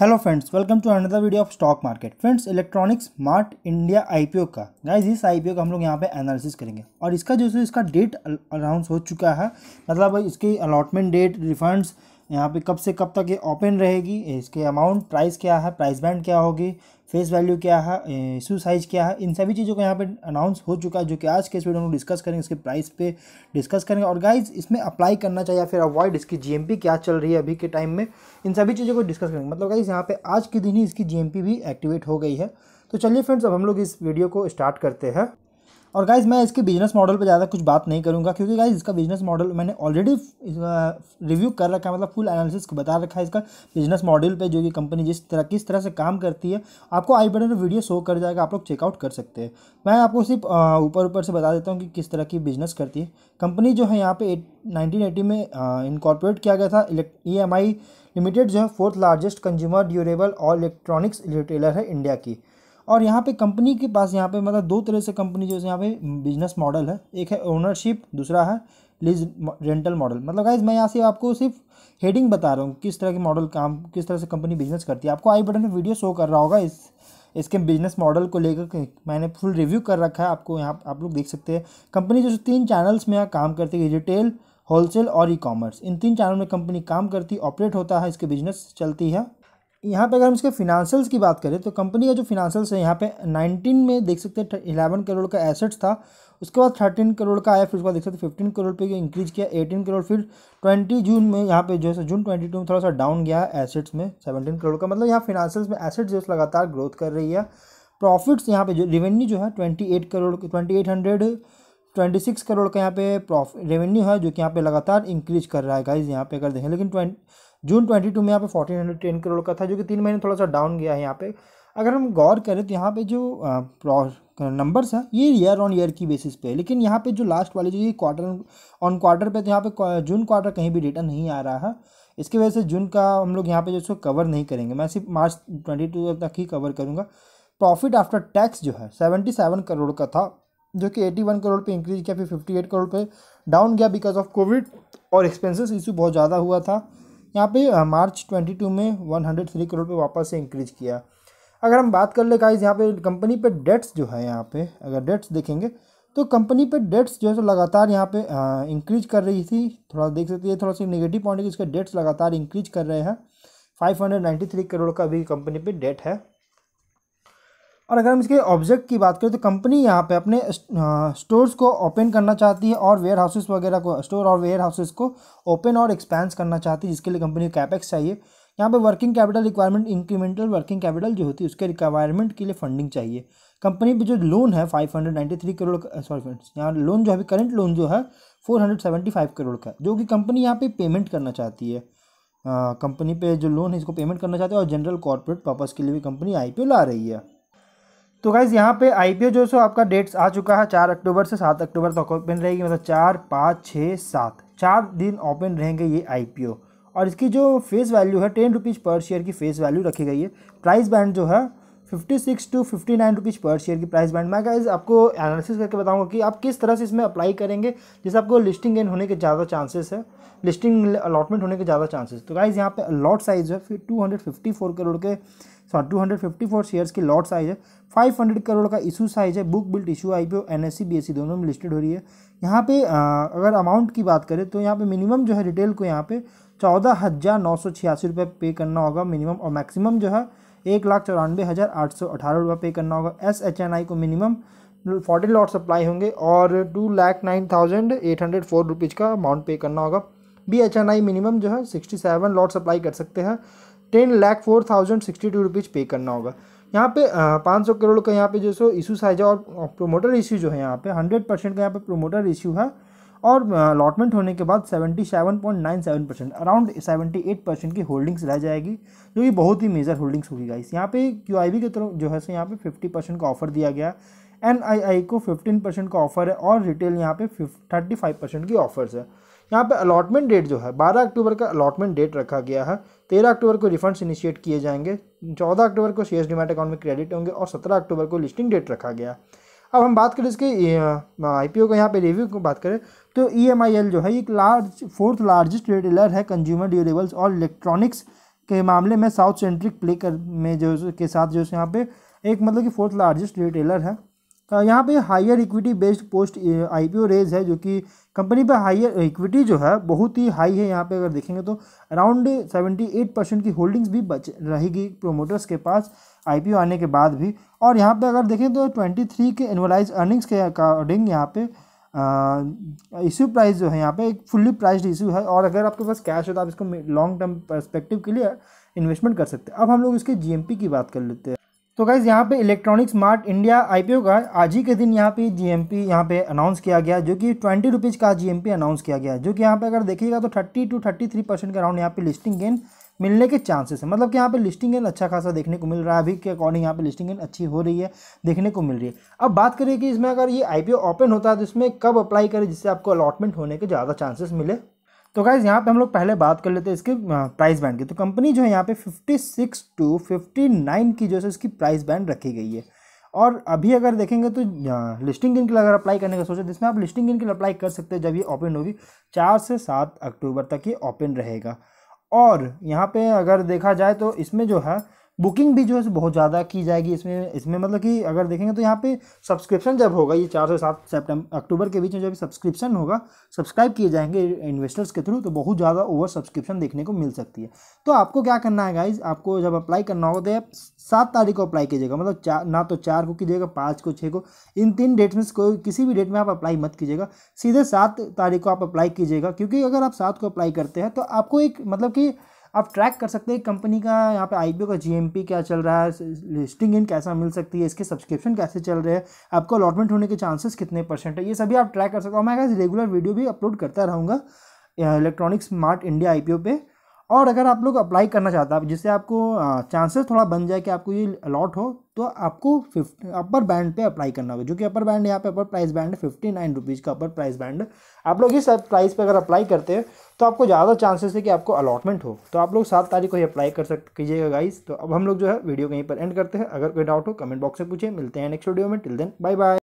hello friends welcome to another video of stock market friends Electronics Mart India IPO का guys इस IPO का हम लोग यहाँ पे एनालिसिस करेंगे और इसका जो है इसका डेट अनाउंस हो चुका है मतलब इसकी अलॉटमेंट डेट रिफंड्स यहाँ पे कब से कब तक ये ओपन रहेगी इसके अमाउंट प्राइस क्या है प्राइस बैंड क्या होगी फेस वैल्यू क्या है इशू साइज़ क्या है इन सभी चीज़ों को यहाँ पे अनाउंस हो चुका है जो कि आज के इस वीडियो में डिस्कस करेंगे इसके प्राइस पे डिस्कस करेंगे और गाइज इसमें अप्लाई करना चाहिए फिर अवॉइड इसकी जी क्या चल रही है अभी के टाइम में इन सभी चीज़ों को डिस्कस करेंगे मतलब गाइज यहाँ पर आज के दिन ही इसकी जी भी एक्टिवेट हो गई है तो चलिए फ्रेंड्स अब हम लोग इस वीडियो को स्टार्ट करते हैं और गाइज़ मैं इसके बिजनेस मॉडल पे ज़्यादा कुछ बात नहीं करूँगा क्योंकि गाइज़ इसका बिजनेस मॉडल मैंने ऑलरेडी रिव्यू कर रखा है मतलब फुल एनालिसिस बता रखा है इसका बिजनेस मॉडल पे जो कि कंपनी जिस तरह किस तरह से काम करती है आपको आई बटन पर वीडियो शो कर जाएगा आप लोग चेकआउट कर सकते हैं मैं आपको सिर्फ ऊपर ऊपर से बता देता हूँ कि किस तरह की बिजनेस करती है कंपनी जो है यहाँ पे एट नाइनटीन में इनकॉर्पोरेट किया गया था ई एम आई लिमिटेड जो है फोर्थ लार्जेस्ट कंज्यूमर ड्यूरेबल और इलेक्ट्रॉनिक्स रिटेलर है इंडिया की और यहाँ पे कंपनी के पास यहाँ पे मतलब दो तरह से कंपनी जो है यहाँ पे बिजनेस मॉडल है एक है ओनरशिप दूसरा है लीज रेंटल मॉडल मतलब गाइज मैं यहाँ से आपको सिर्फ हेडिंग बता रहा हूँ किस तरह के मॉडल काम किस तरह से कंपनी बिजनेस करती है आपको आई बटन में वीडियो शो कर रहा होगा इस इसके बिजनेस मॉडल को लेकर मैंने फुल रिव्यू कर रखा है आपको यहाँ आप लोग देख सकते हैं कंपनी जो तीन चैनल्स में काम करती है रिटेल होलसेल और ई कॉमर्स इन तीन चैनल में कंपनी काम करती ऑपरेट होता है इसके बिजनेस चलती है यहाँ पे अगर हम इसके फिनांशियल्स की बात करें तो कंपनी का जो फिनांशियल्स है यहाँ पे 19 में देख सकते हैं इलेवन करोड़ का एसेट्स था उसके बाद थर्टीन करोड़ का आया फिर उसके बाद देख सकते हैं फिफ्टीन करोड़ पे इंक्रीज किया एटीन करोड़ फिर ट्वेंटी जून में यहाँ पे जो है जून ट्वेंटी टू में थोड़ा सा डाउन गया है एसेट्स में सेवनटीन करोड़ का मतलब यहाँ फिनांशियल्स में एसेट्स जो लगातार ग्रोथ कर रही है प्रॉफिट्स यहाँ पे जो रेवेन्यू जो है twenty eight crore twenty eight hundred twenty six crore का यहाँ पे प्रॉफिट रेवेन्यू है जो कि यहाँ पे लगातार इंक्रीज कर रहा है गाइज यहाँ पे अगर देखें लेकिन ट्वेंटी जून ट्वेंटी टू में यहाँ पे फोर्टीन हंड्रेड टेन करोड़ का था जो कि तीन महीने थोड़ा सा डाउन गया है यहाँ पे अगर हम गौर करें तो यहाँ पे जो नंबर्स हैं ये ईयर ऑन ईयर की बेसिस पे है लेकिन यहाँ पे जो लास्ट वाली जो ये क्वार्टर ऑन क्वार्टर पे तो यहाँ पे जून क्वार्टर कहीं भी डेटा नहीं आ रहा है इसकी वजह से जून का हम लोग यहाँ पे जो कवर नहीं करेंगे मैं सिर्फ मार्च ट्वेंटी टू तक ही कवर करूँगा प्रॉफिट आफ्टर टैक्स जो है सेवेंटी सेवन करोड़ का था जो कि एटी वन करोड़ पर इंक्रीज किया फिर फिफ्टी एट करोड़ पे डाउन गया बिकॉज ऑफ कोविड और एक्सपेंसिस इशू बहुत ज़्यादा हुआ था यहाँ पे मार्च 22 में 103 करोड़ पे वापस से इंक्रीज किया अगर हम बात कर ले गाइज यहाँ पे कंपनी पे डेट्स जो है यहाँ पे अगर डेट्स देखेंगे तो कंपनी पे डेट्स जो है तो लगातार यहाँ पे इंक्रीज कर रही थी थोड़ा देख सकते हैं थोड़ा सा नेगेटिव पॉइंट है कि इसका डेट्स लगातार इंक्रीज कर रहे हैं फाइव करोड़ का भी कंपनी पर डेट है और अगर हम इसके ऑब्जेक्ट की बात करें तो कंपनी यहाँ पे अपने स्टोर्स को ओपन करना चाहती है और वेयर हाउसेस वगैरह को स्टोर और वेयर हाउसेस को ओपन और एक्सपेंस करना चाहती है जिसके लिए कंपनी को कैपेक्स चाहिए यहाँ पे working capital requirement incremental working capital जो होती है उसके रिक्वायरमेंट के लिए फंडिंग चाहिए कंपनी पर जो लोन है फाइव करोड़ सॉरी यहाँ लोन जो अभी करंट लोन जो है फोर करोड़ का जो कि कंपनी यहाँ पे पेमेंट करना चाहती है कंपनी पे जो लोन है इसको पेमेंट करना चाहती है और जनरल कॉरपोरेट पर्पज़ के लिए भी कंपनी आई ला रही है तो गाइज़ यहाँ पे आई जो सो आपका डेट्स आ चुका है चार अक्टूबर से सात अक्टूबर तक ओपन रहेगी मतलब चार पाँच छः सात चार दिन ओपन रहेंगे ये आई और इसकी जो फेस वैल्यू है टेन रुपीज़ पर शेयर की फेस वैल्यू रखी गई है प्राइस बैंड जो है fifty six to fifty nine rupees पर शेयर की प्राइस बैंड मैं गाइज आपको एनालिसिस करके बताऊंगा कि आप किस तरह से इसमें अप्लाई करेंगे जैसे आपको लिस्टिंग गेन होने के ज़्यादा चांसेस है लिस्टिंग अलॉटमेंट होने के ज़्यादा चांसेस तो गाइज़ यहाँ पे अलॉट साइज़ है फिर two hundred fifty four crore के sorry two hundred fifty four shares की लॉट साइज है फाइव हंड्रेड करोड़ का इशू साइज है book built issue I P O N S C B S C दोनों में लिस्टेड हो रही है यहाँ पे आ, अगर अमाउंट की बात करें तो यहाँ पे मिनिमम जो है रिटेल को यहाँ पे चौदह हज़ार नौ सौ छियासी रुपये पे करना होगा मिनिमम और मैक्सिमम जो है एक लाख चौरानवे हज़ार आठ सौ अठारह रुपये पे करना होगा एस एच एन आई को मिनिमम फोर्टी लॉट सप्लाई होंगे और two lakh nine thousand eight hundred four rupees का अमाउंट पे करना होगा B H N I minimum जो है सिक्सटी सेवन लॉट सप्लाई कर सकते हैं ten lakh four thousand sixty two rupees pay करना होगा यहाँ पे पाँच सौ करोड़ का यहाँ पे जो सो इशू साइज है और प्रोमोटर इशू जो है यहाँ पे हंड्रेड परसेंट का यहाँ पे प्रोमोटर इशू है और अलॉटमेंट होने के बाद seventy seven point nine seven percent around seventy eight percent की होल्डिंग्स रह जाएगी जो कि बहुत ही मेजर होल्डिंग्स होगी गाइस यहाँ पे क्यू आई बी के तरफ जो है सो यहाँ पे फिफ्टी परसेंट का ऑफर दिया गया एन आई आई को फिफ्टीन परसेंट का ऑफर है और रिटेल यहाँ पे थर्टी फाइव परसेंट की ऑफर्स है यहाँ पे अलॉटमेंट डेट जो है बारह अक्टूबर का अलॉटमेंट डेट रखा गया है तेरह अक्टूबर को रिफंड्स इनिशिएट किए जाएंगे चौदह अक्टूबर को शेयर डिमेट अकाउंट में क्रेडिट होंगे और सत्रह अक्टूबर को लिस्टिंग डेट रखा गया अब हम बात करें इसके आई पी ओ का यहाँ पर रिव्यू की बात करें तो ई एम आई एल जो है एक लार्ज फोर्थ लार्जेस्ट रिटेलर है कंज्यूमर ड्यूरेबल्स और इलेक्ट्रॉनिक्स के मामले में साउथ सेंट्रिक प्ले कर में जो के साथ जो है यहाँ पे एक मतलब कि फोर्थ लार्जेस्ट रिटेलर है यहाँ पे higher equity based post IPO raise है जो कि कंपनी पे हायर इक्विटी जो है बहुत ही हाई है यहाँ पे अगर देखेंगे तो अराउंड सेवेंटी एट परसेंट की होल्डिंग्स भी बच रहेगी प्रोमोटर्स के पास आईपीओ आने के बाद भी और यहाँ पे अगर देखें तो ट्वेंटी थ्री के एनुअलाइज अर्निंग्स के अकॉर्डिंग यहाँ पे इश्यू प्राइस जो है यहाँ पे एक फुल्ली प्राइस्ड इशू है और अगर आपके पास कैश हो तो आप इसको लॉन्ग टर्म परस्पेक्टिव के लिए इन्वेस्टमेंट कर सकते हैं अब हम लोग इसके जी की बात कर लेते हैं तो गाइज़ यहाँ पे इलेक्ट्रॉनिक स्मार्ट इंडिया आईपीओ का आज ही के दिन यहाँ पे जीएमपी यहाँ पे अनाउंस किया गया जो कि ट्वेंटी रुपीज़ का जीएमपी अनाउंस किया गया जो कि यहाँ पे अगर देखिएगा तो thirty two thirty three percent के अराउंड यहाँ पे लिस्टिंग गेन मिलने के चांसेस है मतलब कि यहाँ पे लिस्टिंग गेन अच्छा खासा देखने को मिल रहा है अभी के अकॉर्डिंग यहाँ पे लिस्टिंग गेन अच्छी हो रही है देखने को मिल रही है अब बात करिए कि इसमें अगर ये ओ ओपन होता है तो इसमें कब अप्लाई करें जिससे आपको अलॉटमेंट होने के ज़्यादा चांसेस मिले तो गाइज़ यहाँ पे हम लोग पहले बात कर लेते हैं इसके प्राइस बैंड की तो कंपनी जो है यहाँ पे 56 टू 59 की जो है इसकी प्राइस बैंड रखी गई है और अभी अगर देखेंगे तो लिस्टिंग इनके लिए अगर अप्लाई करने का सोचे जिसमें आप लिस्टिंग इनके लिए अप्लाई कर सकते हैं जब ये ओपन होगी चार से सात अक्टूबर तक ये ओपन रहेगा और यहाँ पे अगर देखा जाए तो इसमें जो है बुकिंग भी जो है बहुत ज़्यादा की जाएगी इसमें इसमें मतलब कि अगर देखेंगे तो यहाँ पे सब्सक्रिप्शन जब होगा ये चार से सात सेप्टेम्बर अक्टूबर के बीच में जब सब्सक्रिप्शन होगा सब्सक्राइब किए जाएंगे इन्वेस्टर्स के थ्रू तो बहुत ज़्यादा ओवर सब्सक्रिप्शन देखने को मिल सकती है तो आपको क्या करना है गाइज आपको जब अप्लाई करना होगा तो आप सात तारीख को अप्लाई कीजिएगा मतलब चार ना तो चार को कीजिएगा पाँच को छः को इन तीन डेट में कोई किसी भी डेट में आप अप्लाई मत कीजिएगा सीधे सात तारीख को आप अप्लाई कीजिएगा क्योंकि अगर आप सात को अप्लाई करते हैं तो आपको एक मतलब कि आप ट्रैक कर सकते हैं कंपनी का यहाँ पे आई का जी क्या चल रहा है लिस्टिंग इन कैसा मिल सकती है इसके सब्सक्रिप्शन कैसे चल रहे हैं आपको अलॉटमेंट होने के चांसेस कितने परसेंट है ये सभी आप ट्रैक कर सकते हो मैं रेगुलर वीडियो भी अपलोड करता रहूँगा इलेक्ट्रॉनिक स्मार्ट इंडिया आई पे और अगर आप लोग अप्लाई करना चाहते हैं जिससे आपको चांसेस थोड़ा बन जाए कि आपको ये अलॉट हो तो आपको फिफ्ट अपर बैंड पे अप्लाई करना होगा जो कि अपर बैंड यहाँ पे अपर प्राइस बैंड है फिफ्टी नाइन रुपीज़ का अपर प्राइस बैंड आप लोग इस प्राइस पे अगर अप्लाई करते हैं तो आपको ज़्यादा चांसेस है कि आपको अलॉटमेंट हो तो आप लोग सात तारीख को ही अप्लाई कर सक कीजिएगा गाइज तो अब हम लोग जो है वीडियो कहीं पर एंड करते हैं अगर कोई डाउट हो कमेंट बॉक्स में पूछे मिलते हैं नेक्स्ट वीडियो में टिल देन बाय बाय